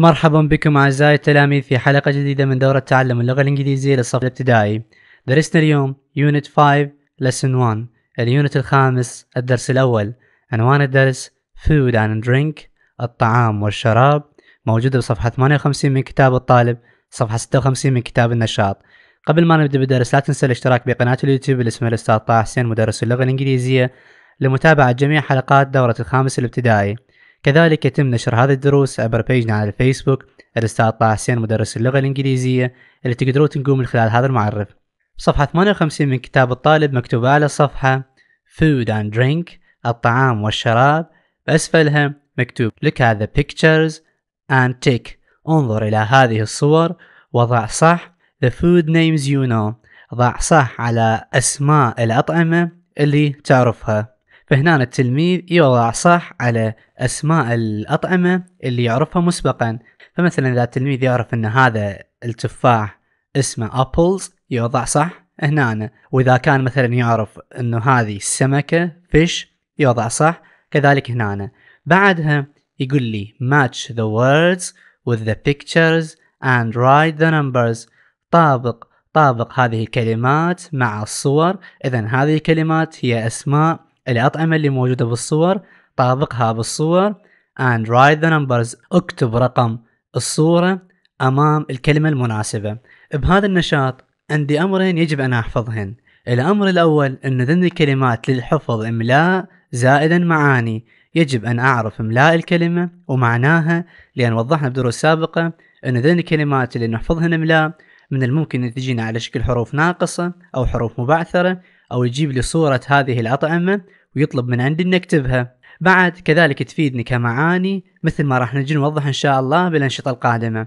مرحبا بكم أعزائي التلاميذ في حلقة جديدة من دورة تعلم اللغة الإنجليزية للصف الابتدائي درسنا اليوم يونت 5 لسن 1 اليونت الخامس الدرس الأول عنوان الدرس Food and Drink الطعام والشراب موجودة بصفحة 58 من كتاب الطالب صفحة 56 من كتاب النشاط قبل ما نبدأ بالدرس لا تنسى الاشتراك بقناة اليوتيوب اللي اسمها الأستاذ طه حسين مدرس اللغة الإنجليزية لمتابعة جميع حلقات دورة الخامس الابتدائي كذلك يتم نشر هذه الدروس عبر بيجنا على الفيسبوك الأستاذ طه حسين مدرس اللغة الإنجليزية اللي تقدرون تنقوا من خلال هذا المعرف صفحة 58 من كتاب الطالب مكتوبة على الصفحة Food and Drink الطعام والشراب بأسفلها مكتوب Look at the pictures and tick انظر إلى هذه الصور وضع صح The food names you know ضع صح على أسماء الأطعمة اللي تعرفها فهنا التلميذ يوضع صح على أسماء الأطعمة اللي يعرفها مسبقا فمثلا إذا التلميذ يعرف أن هذا التفاح اسمه أبلز يوضع صح هنا أنا. وإذا كان مثلا يعرف أنه هذه السمكة فيش يوضع صح كذلك هنا أنا. بعدها يقول لي match the words with the pictures and write the numbers طابق طابق هذه الكلمات مع الصور إذا هذه الكلمات هي أسماء الأطعمة اللي موجودة بالصور طابقها بالصور and write the numbers اكتب رقم الصورة أمام الكلمة المناسبة بهذا النشاط عندي أمرين يجب أن أحفظهن الأمر الأول أن ضمن الكلمات للحفظ إملاء زائدا معاني يجب أن أعرف إملاء الكلمة ومعناها لأن وضحنا بدروس سابقة أن ضمن الكلمات اللي نحفظهن إملاء من الممكن أن تجينا على شكل حروف ناقصة أو حروف مبعثرة او يجيب لي صوره هذه الاطعمه ويطلب من عندي اني اكتبها بعد كذلك تفيدني كمعاني مثل ما راح نجي نوضح ان شاء الله بالانشطه القادمه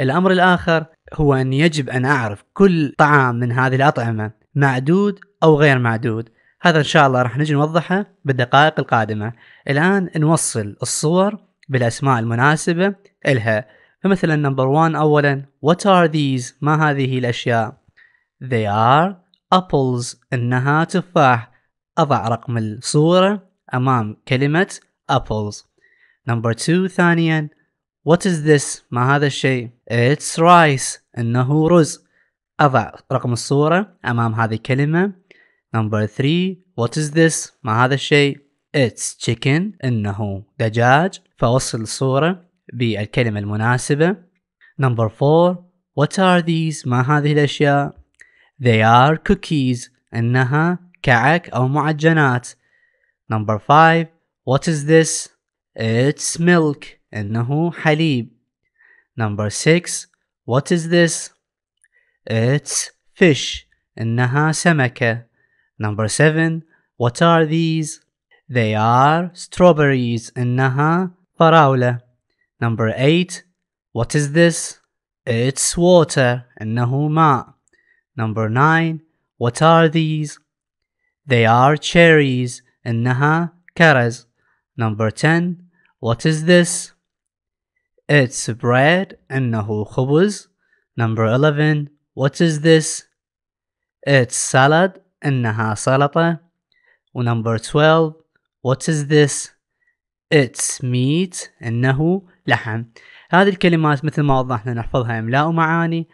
الامر الاخر هو ان يجب ان اعرف كل طعام من هذه الاطعمه معدود او غير معدود هذا ان شاء الله راح نجي نوضحه بالدقائق القادمه الان نوصل الصور بالاسماء المناسبه الها فمثلا نمبر 1 اولا what are these ما هذه الاشياء they are ابلز انها تفاح اضع رقم الصورة امام كلمة ابلز نمبر 2 ثانيا what is this ما هذا الشيء it's rice انه رز اضع رقم الصورة امام هذه الكلمة نمبر 3 what is this ما هذا الشيء it's chicken انه دجاج فوصل الصورة بالكلمة المناسبة نمبر 4 what are these ما هذه الاشياء They are cookies إنها كعك أو معجنات Number 5 What is this? It's milk إنه حليب Number 6 What is this? It's fish إنها سمكة Number 7 What are these? They are strawberries إنها فراولة Number 8 What is this? It's water إنه ماء Number 9. What are these? They are cherries. إنها كرز. Number 10. What is this? It's bread. إنه خبز. Number 11. What is this? It's salad. إنها سلطة. Number 12. What is this? It's meat. إنه لحم. هذه الكلمات مثل ما وضحنا نحفظها إملاء ومعاني.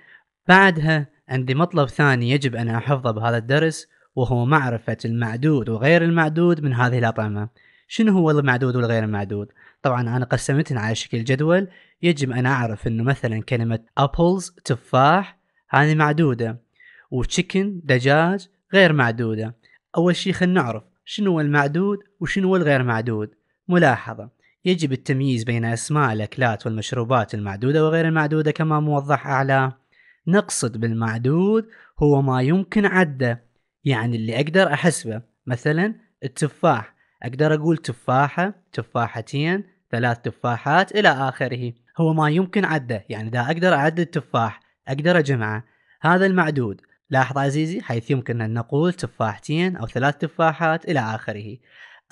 بعدها عندي مطلب ثاني يجب أن أحفظه بهذا الدرس وهو معرفة المعدود وغير المعدود من هذه الأطعمة شنو هو المعدود والغير المعدود طبعا أنا قسمتهم على شكل جدول يجب أن أعرف أنه مثلا كلمة أبلز تفاح هذه معدودة وتشيكن دجاج غير معدودة أول شيء خلينا نعرف شنو هو المعدود وشنو هو الغير معدود ملاحظة يجب التمييز بين أسماء الأكلات والمشروبات المعدودة وغير المعدودة كما موضح أعلاه نقصد بالمعدود هو ما يمكن عده يعني اللي أقدر أحسبه مثلا التفاح أقدر أقول تفاحة تفاحتين ثلاث تفاحات إلى آخره هو ما يمكن عده يعني إذا أقدر أعد التفاح أقدر أجمعه هذا المعدود لاحظ عزيزي حيث يمكن أن نقول تفاحتين أو ثلاث تفاحات إلى آخره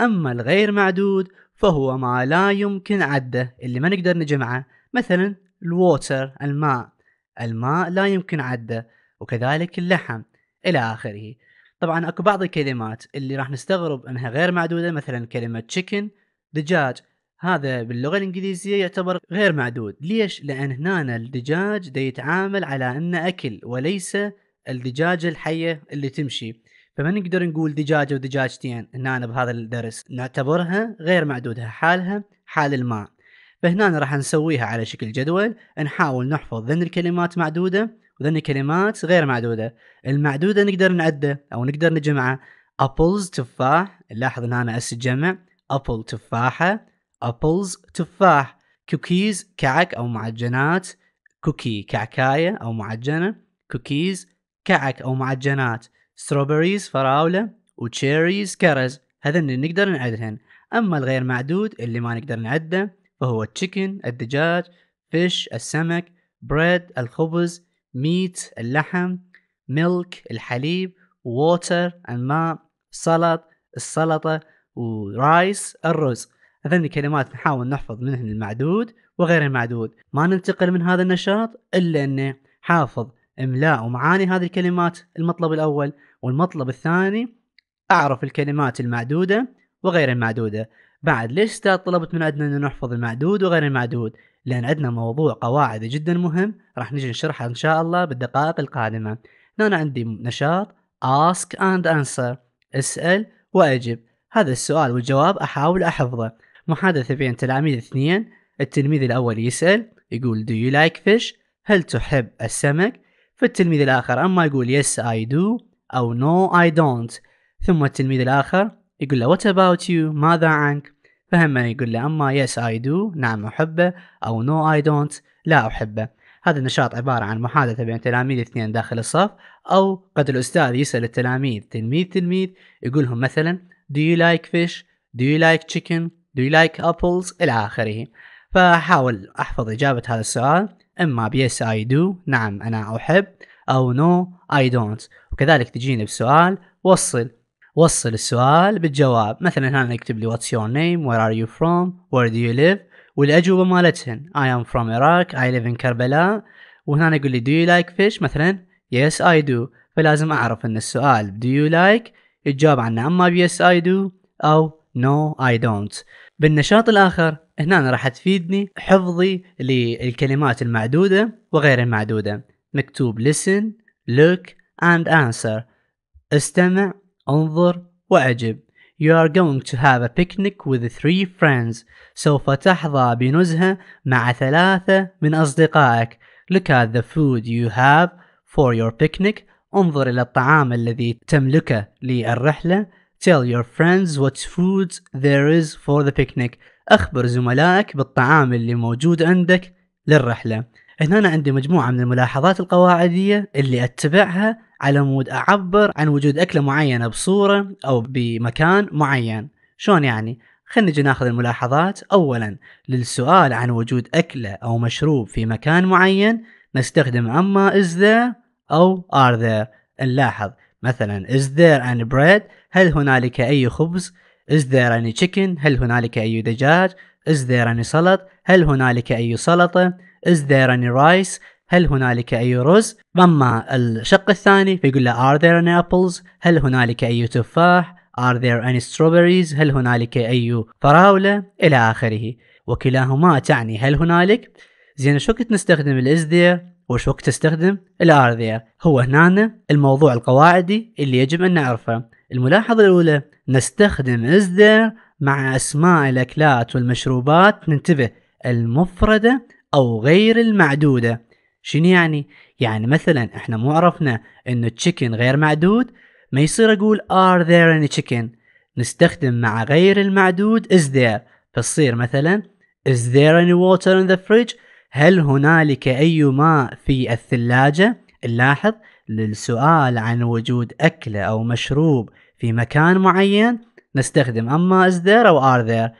أما الغير معدود فهو ما لا يمكن عده اللي ما نقدر نجمعه مثلا الووتر الماء الماء لا يمكن عده وكذلك اللحم الى اخره طبعا اكو بعض الكلمات اللي راح نستغرب انها غير معدوده مثلا كلمه تشيكن دجاج هذا باللغه الانجليزيه يعتبر غير معدود ليش لان هنا الدجاج دا يتعامل على انه اكل وليس الدجاجه الحيه اللي تمشي فما نقدر نقول دجاجه ودجاجتين هنا بهذا الدرس نعتبرها غير معدوده حالها حال الماء فهنا راح نسويها على شكل جدول نحاول نحفظ ذن الكلمات معدودة وذن الكلمات غير معدودة المعدودة نقدر نعده أو نقدر نجمعه أبلز تفاح لاحظ هنا أنا أسجمع أبل تفاحة أبلز تفاح كوكيز كعك أو معجنات كوكي كعكاية أو معجنة كوكيز كعك أو معجنات ستروبريز فراولة وتشيريز كرز هذا اللي نقدر نعدهن أما الغير معدود اللي ما نقدر نعده فهو تشيكن الدجاج فيش السمك بريد الخبز ميت اللحم ميلك الحليب ووتر الماء سلط السلطة ورايس الرز هذني الكلمات نحاول نحفظ منهن المعدود وغير المعدود ما ننتقل من هذا النشاط إلا أنه حافظ إملاء ومعاني هذه الكلمات المطلب الأول والمطلب الثاني أعرف الكلمات المعدودة وغير المعدودة بعد ليش استاذ طلبت من عندنا أن نحفظ المعدود وغير المعدود لأن عندنا موضوع قواعد جدا مهم راح نجي نشرحه إن شاء الله بالدقائق القادمة هنا عندي نشاط ask and answer اسأل وأجب هذا السؤال والجواب أحاول أحفظه محادثة بين تلاميذ اثنين التلميذ الأول يسأل يقول do you like fish هل تحب السمك فالتلميذ الآخر أما يقول yes I do أو no I don't ثم التلميذ الآخر يقول له what about you ماذا عنك فهم يقول له أما yes I do نعم أحبه أو no I don't لا أحبه هذا النشاط عبارة عن محادثة بين تلاميذ اثنين داخل الصف أو قد الأستاذ يسأل التلاميذ تلميذ تلميذ يقول لهم مثلا do you like fish do you like chicken do you like apples إلى آخره فأحاول أحفظ إجابة هذا السؤال إما ب yes I do نعم أنا أحب أو no I don't وكذلك تجيني بسؤال وصل وصل السؤال بالجواب مثلا هنا اكتب لي what's your name where are you from where do you live والاجوبه مالتهن I am from Iraq I live in كربلاء وهنا يقول لي do you like fish مثلا yes I do فلازم اعرف ان السؤال do you like الجواب عنه اما yes I do او no I don't بالنشاط الاخر هنا راح تفيدني حفظي للكلمات المعدوده وغير المعدوده مكتوب listen look and answer استمع انظر وأعجب You are going to have a picnic with three friends. سوف تحظى بنزهة مع ثلاثة من أصدقائك. Look at the food you have for your picnic. انظر إلى الطعام الذي تملكه للرحلة. Tell your friends what food there is for the picnic. أخبر زملائك بالطعام اللي موجود عندك للرحلة. هنا أنا عندي مجموعة من الملاحظات القواعدية اللي أتبعها على مود أعبر عن وجود أكلة معينة بصورة أو بمكان معين شلون يعني؟ خلينا نجي ناخذ الملاحظات أولا للسؤال عن وجود أكلة أو مشروب في مكان معين نستخدم أما is there أو are there نلاحظ مثلا is there any bread هل هنالك أي خبز is there any chicken هل هنالك أي دجاج is there any salad هل هنالك أي سلطة is there any rice هل هنالك أي رز؟ أما الشق الثاني فيقول له are there any apples هل هنالك أي تفاح؟ are there any strawberries هل هنالك أي فراولة؟ إلى آخره وكلاهما تعني هل هنالك؟ زين شو كنت نستخدم ال is there وش وقت تستخدم ال are there هو هنا الموضوع القواعدي اللي يجب أن نعرفه الملاحظة الأولى نستخدم is there مع أسماء الأكلات والمشروبات ننتبه المفردة أو غير المعدودة شنو يعني؟ يعني مثلا احنا مو عرفنا انه تشيكن غير معدود ما يصير اقول are there any chicken نستخدم مع غير المعدود is there فتصير مثلا is there any water in the fridge هل هنالك أي ماء في الثلاجة نلاحظ للسؤال عن وجود اكلة أو مشروب في مكان معين نستخدم أما is there أو are there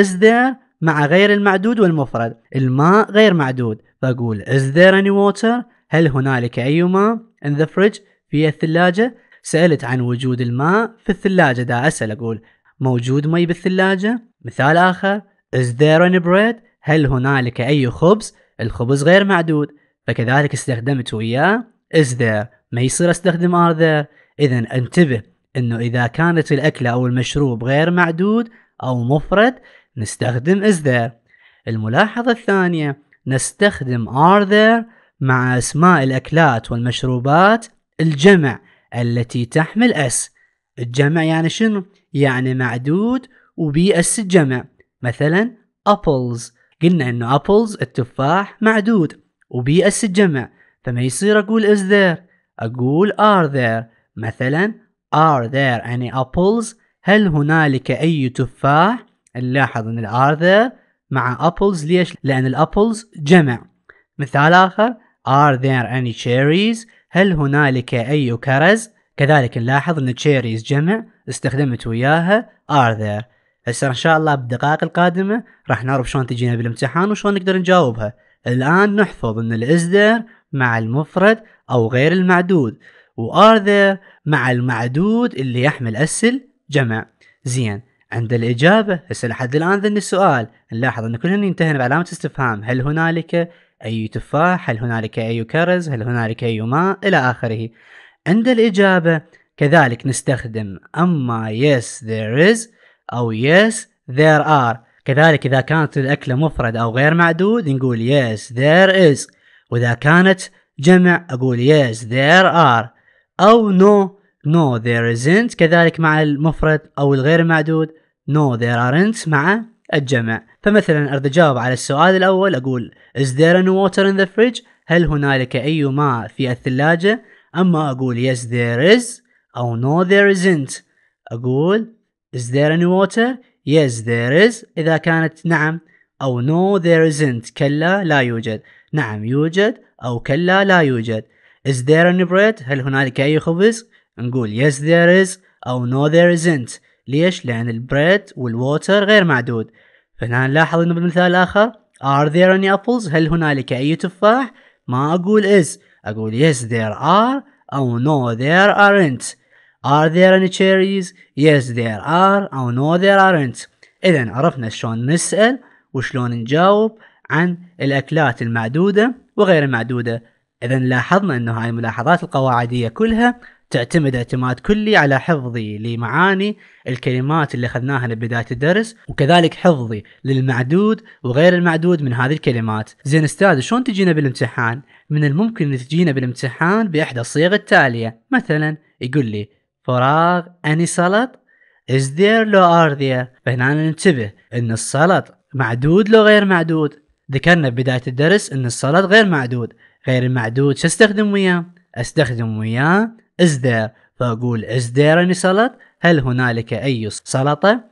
is there مع غير المعدود والمفرد الماء غير معدود فأقول is there any water هل هنالك أي ماء in the fridge في الثلاجة سألت عن وجود الماء في الثلاجة دا أسأل أقول موجود مي بالثلاجة مثال آخر is there any bread هل هنالك أي خبز الخبز غير معدود فكذلك استخدمت وياه is there ما يصير استخدم are there إذا انتبه أنه إذا كانت الأكلة أو المشروب غير معدود أو مفرد نستخدم is there الملاحظة الثانية نستخدم are there مع أسماء الأكلات والمشروبات الجمع التي تحمل اس الجمع يعني شنو؟ يعني معدود وبي اس الجمع مثلا apples قلنا انه apples التفاح معدود وبي اس الجمع فما يصير اقول is there اقول are there مثلا are there any يعني apples هل هنالك اي تفاح نلاحظ ان are there مع apples ليش؟ لان apples جمع مثال اخر are there any cherries هل هنالك اي كرز؟ كذلك نلاحظ ان cherries جمع استخدمت وياها are there هسه ان شاء الله بالدقائق القادمه راح نعرف شلون تجينا بالامتحان وشلون نقدر نجاوبها الان نحفظ ان الازدر مع المفرد او غير المعدود وار ذير مع المعدود اللي يحمل اسل جمع زين عند الإجابة هسه لحد الآن ذن السؤال نلاحظ أن كلهن ينتهن بعلامة استفهام هل هنالك أي تفاح هل هنالك أي كرز هل هنالك أي ماء إلى آخره عند الإجابة كذلك نستخدم أما yes there is أو yes there are كذلك إذا كانت الأكلة مفرد أو غير معدود نقول yes there is وإذا كانت جمع أقول yes there are أو no no there isn't كذلك مع المفرد أو الغير معدود no there aren't مع الجمع فمثلا أرد أجاوب على السؤال الأول أقول is there any water in the fridge هل هنالك أي ماء في الثلاجة أما أقول yes there is أو no there isn't أقول is there any water yes there is إذا كانت نعم أو no there isn't كلا لا يوجد نعم يوجد أو كلا لا يوجد is there any bread هل هنالك أي خبز نقول yes there is أو no there isn't ليش؟ لأن البريد والووتر غير معدود فهنا نلاحظ أنه بالمثال الآخر Are there any apples؟ هل هنالك أي تفاح؟ ما أقول is أقول yes there are أو no there aren't Are there any cherries؟ Yes there are أو no there aren't إذا عرفنا شلون نسأل وشلون نجاوب عن الأكلات المعدودة وغير المعدودة إذا لاحظنا أنه هاي الملاحظات القواعدية كلها تعتمد اعتماد كلي على حفظي لمعاني الكلمات اللي اخذناها لبدايه الدرس وكذلك حفظي للمعدود وغير المعدود من هذه الكلمات. زين استاذ شلون تجينا بالامتحان؟ من الممكن ان تجينا بالامتحان باحدى الصيغ التاليه، مثلا يقول لي فراغ اني سلط از ذير لو ار ذير فهنا ننتبه ان السلط معدود لو غير معدود ذكرنا ببداية الدرس ان السلط غير معدود غير المعدود شو استخدم وياه استخدم وياه is there فأقول is there any salad هل هنالك أي سلطة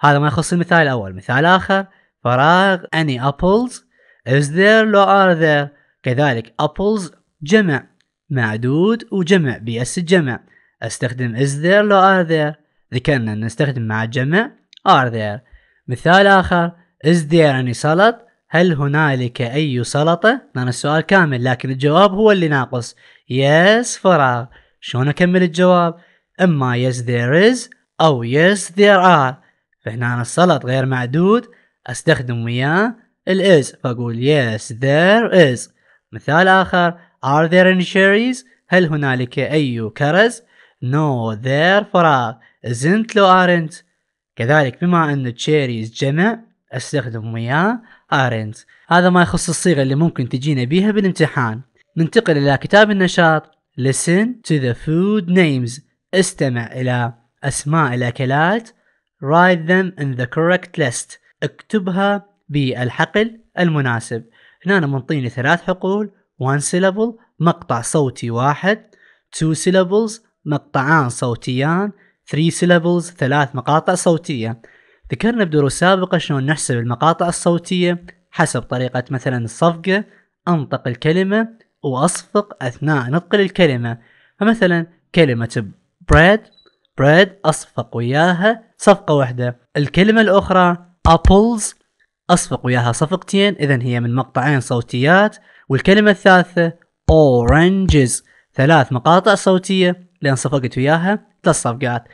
هذا ما يخص المثال الأول مثال آخر فراغ any apples is there لو are there كذلك apples جمع معدود وجمع بيس الجمع استخدم is there لو are there ذكرنا أن نستخدم مع الجمع are there مثال آخر is there any salad هل هنالك أي سلطة؟ لأن السؤال كامل لكن الجواب هو اللي ناقص yes فراغ شلون اكمل الجواب اما yes there is او yes there are فهنا السلط غير معدود استخدم وياه الاز فاقول yes there is مثال اخر are there any cherries هل هنالك اي كرز no there فراغ isn't لو aren't كذلك بما ان cherries جمع استخدم وياه aren't هذا ما يخص الصيغة اللي ممكن تجينا بيها بالامتحان ننتقل إلى كتاب النشاط Listen to the food names. استمع إلى أسماء الأكلات. Write them in the correct list. اكتبها بالحقل المناسب. هنا أنا منطيني ثلاث حقول. One syllable مقطع صوتي واحد. Two syllables مقطعان صوتيان. Three syllables ثلاث مقاطع صوتية. ذكرنا بدروس سابقة شلون نحسب المقاطع الصوتية حسب طريقة مثلا الصفقة أنطق الكلمة وأصفق أثناء نطق الكلمة فمثلا كلمة بريد بريد أصفق وياها صفقة واحدة الكلمة الأخرى أبلز أصفق وياها صفقتين إذا هي من مقطعين صوتيات والكلمة الثالثة oranges ثلاث مقاطع صوتية لأن صفقت وياها ثلاث صفقات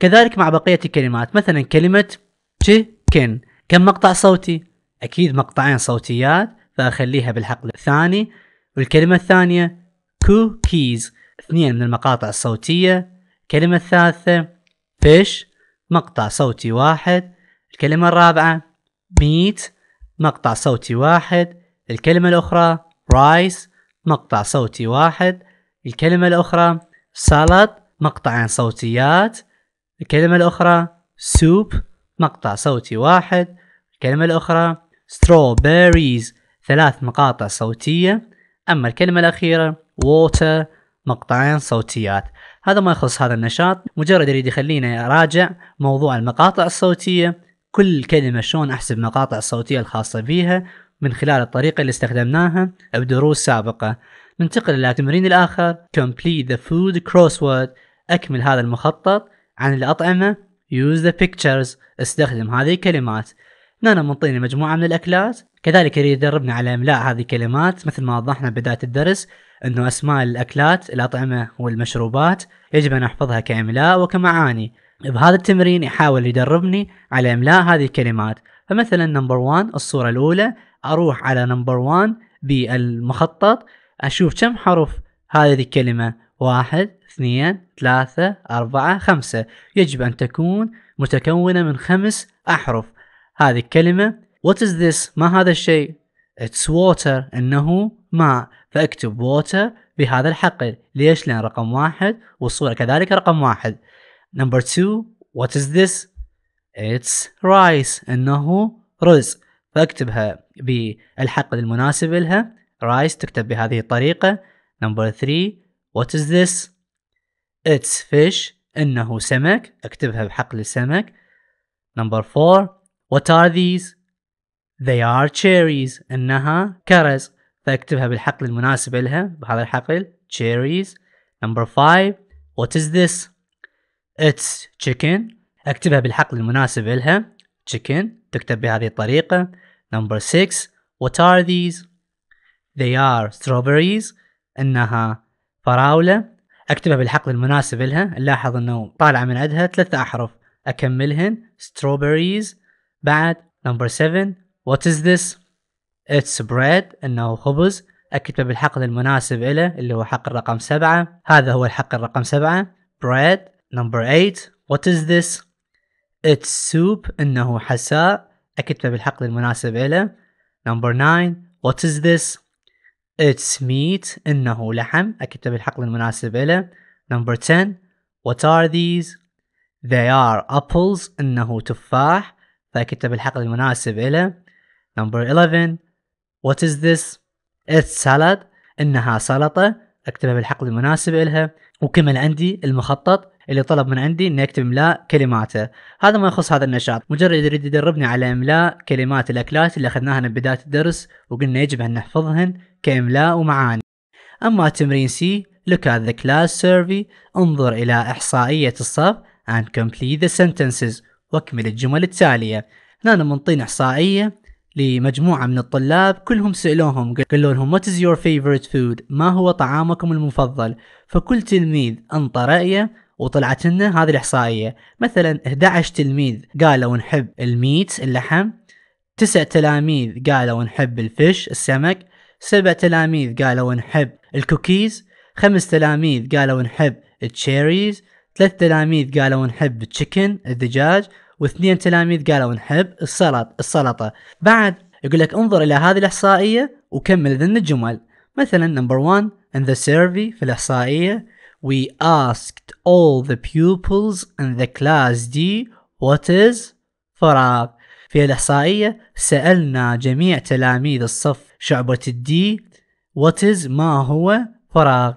كذلك مع بقية الكلمات مثلا كلمة chicken كم مقطع صوتي؟ أكيد مقطعين صوتيات فأخليها بالحقل الثاني والكلمة الثانية كوكيز اثنين من المقاطع الصوتية الكلمة الثالثة فيش مقطع صوتي واحد الكلمة الرابعة ميت مقطع صوتي واحد الكلمة الأخرى رايس مقطع صوتي واحد الكلمة الأخرى سالاد مقطعين صوتيات الكلمة الأخرى سوب مقطع صوتي واحد الكلمة الأخرى strawberries ثلاث مقاطع صوتية أما الكلمة الأخيرة water مقطعين صوتيات هذا ما يخص هذا النشاط مجرد يريد يخلينا راجع موضوع المقاطع الصوتية كل كلمة شلون أحسب مقاطع الصوتية الخاصة بيها من خلال الطريقة اللي استخدمناها بدروس سابقة ننتقل إلى التمرين الآخر complete the food crossword أكمل هذا المخطط عن الأطعمة use the pictures استخدم هذه الكلمات نانا منطيني مجموعة من الأكلات كذلك يريد يدربنا على املاء هذه الكلمات مثل ما وضحنا بدايه الدرس انه اسماء الاكلات الاطعمه والمشروبات يجب ان احفظها كاملاء وكمعاني بهذا التمرين يحاول يدربني على املاء هذه الكلمات فمثلا نمبر 1 الصوره الاولى اروح على نمبر 1 بالمخطط اشوف كم حرف هذه الكلمه واحد اثنين ثلاثة أربعة خمسة يجب أن تكون متكونة من خمس أحرف هذه الكلمة What is this ما هذا الشيء It's water إنه ماء فاكتب water بهذا الحقل ليش لأن رقم واحد والصورة كذلك رقم واحد Number two What is this It's rice إنه رز فاكتبها بالحقل المناسب لها rice تكتب بهذه الطريقة Number three What is this It's fish إنه سمك اكتبها بحقل السمك Number four What are these they are cherries انها كرز فاكتبها بالحقل المناسب لها بهذا الحقل cherries number five what is this it's chicken اكتبها بالحقل المناسب لها chicken تكتب بهذه الطريقة number six what are these they are strawberries انها فراولة اكتبها بالحقل المناسب لها نلاحظ انه طالعة من عندها ثلاثة احرف اكملهن strawberries بعد number seven What is this? It's bread إنه خبز أكتبه بالحقل المناسب إله اللي هو حقل رقم سبعة هذا هو الحقل الرقم سبعة bread number eight what is this it's soup إنه حساء أكتبه بالحقل المناسب إله number nine what is this it's meat إنه لحم أكتبه بالحقل المناسب إله number 10 what are these they are apples إنه تفاح فأكتبه بالحقل المناسب إله Number 11 What is this? It's salad إنها سلطة أكتبها بالحقل المناسب إلها وكمل عندي المخطط اللي طلب من عندي اني اكتب املاء كلماته هذا ما يخص هذا النشاط مجرد يريد يدربني على املاء كلمات الاكلات اللي اخذناها من بدايه الدرس وقلنا يجب ان نحفظهن كاملاء ومعاني اما تمرين سي look at the class survey انظر الى احصائيه الصف and complete the sentences واكمل الجمل التاليه هنا منطين احصائيه لمجموعة من الطلاب كلهم سألوهم قالوا لهم What is your favorite food؟ ما هو طعامكم المفضل؟ فكل تلميذ أنطى رأيه وطلعت لنا هذه الإحصائية مثلا 11 تلميذ قالوا نحب الميت اللحم تسع تلاميذ قالوا نحب الفش السمك سبع تلاميذ قالوا نحب الكوكيز خمس تلاميذ قالوا نحب التشيريز ثلاث تلاميذ قالوا نحب التشيكن الدجاج واثنين تلاميذ قالوا نحب السلط السلطة بعد يقول لك انظر إلى هذه الإحصائية وكمل ذن الجمل مثلا نمبر 1 in the survey في الإحصائية we asked all the pupils in the class D what is فراغ في الإحصائية سألنا جميع تلاميذ الصف شعبة الدي what is ما هو فراغ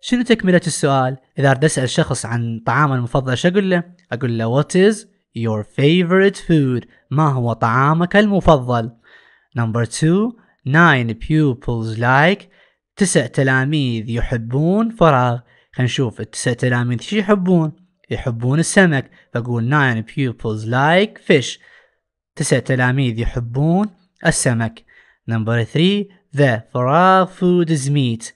شنو تكملة السؤال إذا أريد أسأل شخص عن طعامه المفضل شو أقول له أقول له what is Your favorite food ما هو طعامك المفضل Number two Nine pupils like تسع تلاميذ يحبون فراغ خلينا نشوف التسع تلاميذ شو يحبون يحبون السمك فقول nine pupils like fish تسع تلاميذ يحبون السمك Number three The فراغ food is meat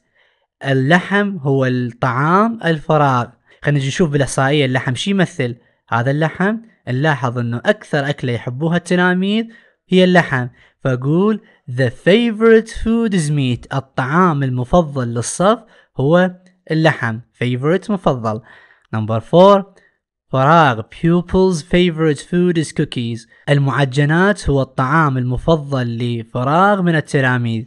اللحم هو الطعام الفراغ خلينا نشوف بالإحصائية اللحم شو يمثل هذا اللحم نلاحظ انه اكثر اكله يحبوها التلاميذ هي اللحم فاقول the favorite food is meat الطعام المفضل للصف هو اللحم favorite مفضل نمبر 4 فراغ pupils favorite food is cookies المعجنات هو الطعام المفضل لفراغ من التلاميذ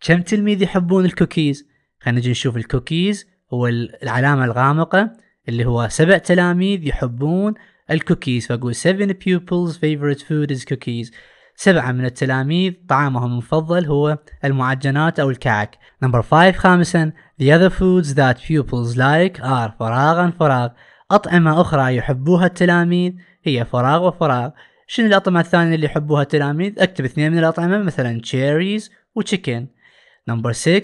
كم تلميذ يحبون الكوكيز خلينا نجي نشوف الكوكيز هو العلامة الغامقة اللي هو سبع تلاميذ يحبون الكوكيز فاقول 7 pupils favorite food is cookies سبعة من التلاميذ طعامهم المفضل هو المعجنات أو الكعك نمبر 5 خامسا the other foods that pupils like are فراغا فراغ أطعمة أخرى يحبوها التلاميذ هي فراغ وفراغ شنو الأطعمة الثانية اللي يحبوها التلاميذ أكتب اثنين من الأطعمة مثلا cherries chicken نمبر 6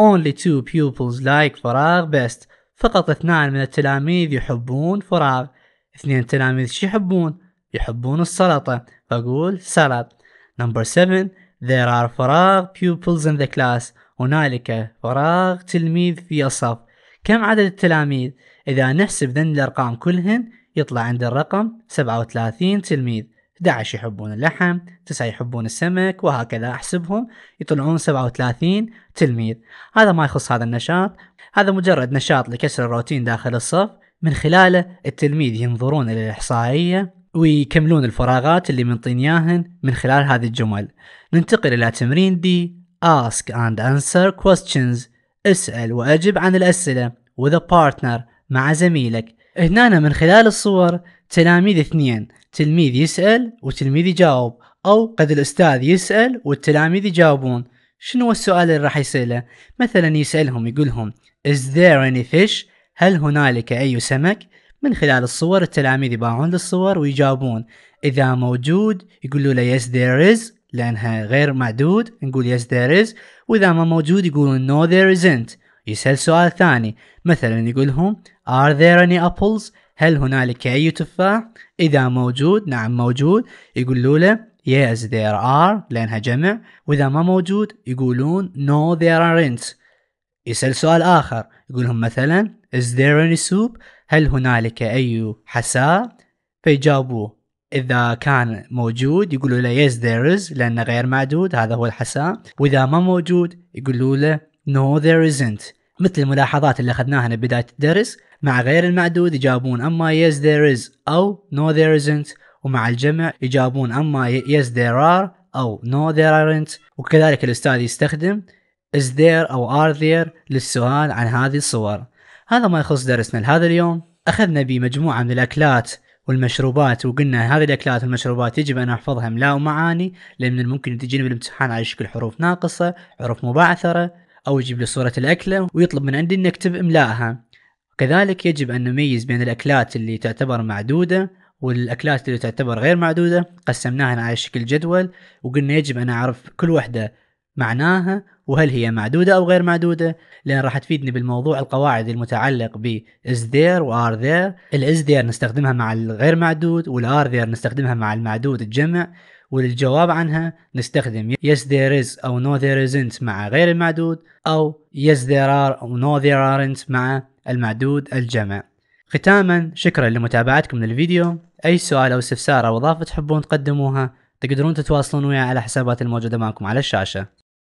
only two pupils like فراغ best فقط اثنان من التلاميذ يحبون فراغ اثنين تلاميذ شو يحبون يحبون السلطة فأقول سلط نمبر 7 there are فراغ pupils in the class هنالك فراغ تلميذ في الصف كم عدد التلاميذ إذا نحسب ذن الأرقام كلهن يطلع عند الرقم 37 تلميذ 11 يحبون اللحم 9 يحبون السمك وهكذا أحسبهم يطلعون 37 تلميذ هذا ما يخص هذا النشاط هذا مجرد نشاط لكسر الروتين داخل الصف من خلاله التلميذ ينظرون إلى الإحصائية ويكملون الفراغات اللي ياهن من خلال هذه الجمل ننتقل إلى تمرين دي Ask and answer questions اسأل وأجب عن الأسئلة with a partner مع زميلك هنا من خلال الصور تلاميذ اثنين تلميذ يسأل وتلميذ يجاوب أو قد الأستاذ يسأل والتلاميذ يجاوبون شنو السؤال اللي راح يسأله مثلا يسألهم يقولهم Is there any fish هل هنالك أي سمك؟ من خلال الصور التلاميذ يباعون للصور ويجاوبون إذا موجود يقولوا له yes there is لأنها غير معدود نقول yes there is وإذا ما موجود يقولون no there isn't يسأل سؤال ثاني مثلا يقول لهم are there any apples هل هنالك أي تفاح إذا موجود نعم موجود يقولوا له yes there are لأنها جمع وإذا ما موجود يقولون no there aren't يسأل سؤال آخر يقول لهم مثلا Is there any soup؟ هل هنالك أي حساء؟ فيجاوبوه إذا كان موجود يقولوا له yes there is لأنه غير معدود هذا هو الحساء وإذا ما موجود يقولوا له no there isn't مثل الملاحظات اللي أخذناها ببداية الدرس مع غير المعدود يجاوبون أما yes there is أو no there isn't ومع الجمع يجاوبون أما yes there are أو no there aren't وكذلك الأستاذ يستخدم is there أو are there للسؤال عن هذه الصور هذا ما يخص درسنا لهذا اليوم أخذنا مجموعة من الأكلات والمشروبات وقلنا هذه الأكلات والمشروبات يجب أن أحفظها املاء ومعاني لأن من الممكن تجيني بالامتحان على شكل حروف ناقصة حروف مبعثرة أو يجيب لي صورة الأكلة ويطلب من عندي أن أكتب إملائها كذلك يجب أن نميز بين الأكلات اللي تعتبر معدودة والأكلات اللي تعتبر غير معدودة قسمناها على شكل جدول وقلنا يجب أن أعرف كل وحدة معناها وهل هي معدودة أو غير معدودة لأن راح تفيدني بالموضوع القواعد المتعلق ب is there و are there ال is there نستخدمها مع الغير معدود وال are there نستخدمها مع المعدود الجمع وللجواب عنها نستخدم yes there is أو no there isn't مع غير المعدود أو yes there are أو no there aren't مع المعدود الجمع ختاما شكرا لمتابعتكم للفيديو أي سؤال أو استفسار أو إضافة تحبون تقدموها تقدرون تتواصلون وياي على حسابات الموجودة معكم على الشاشة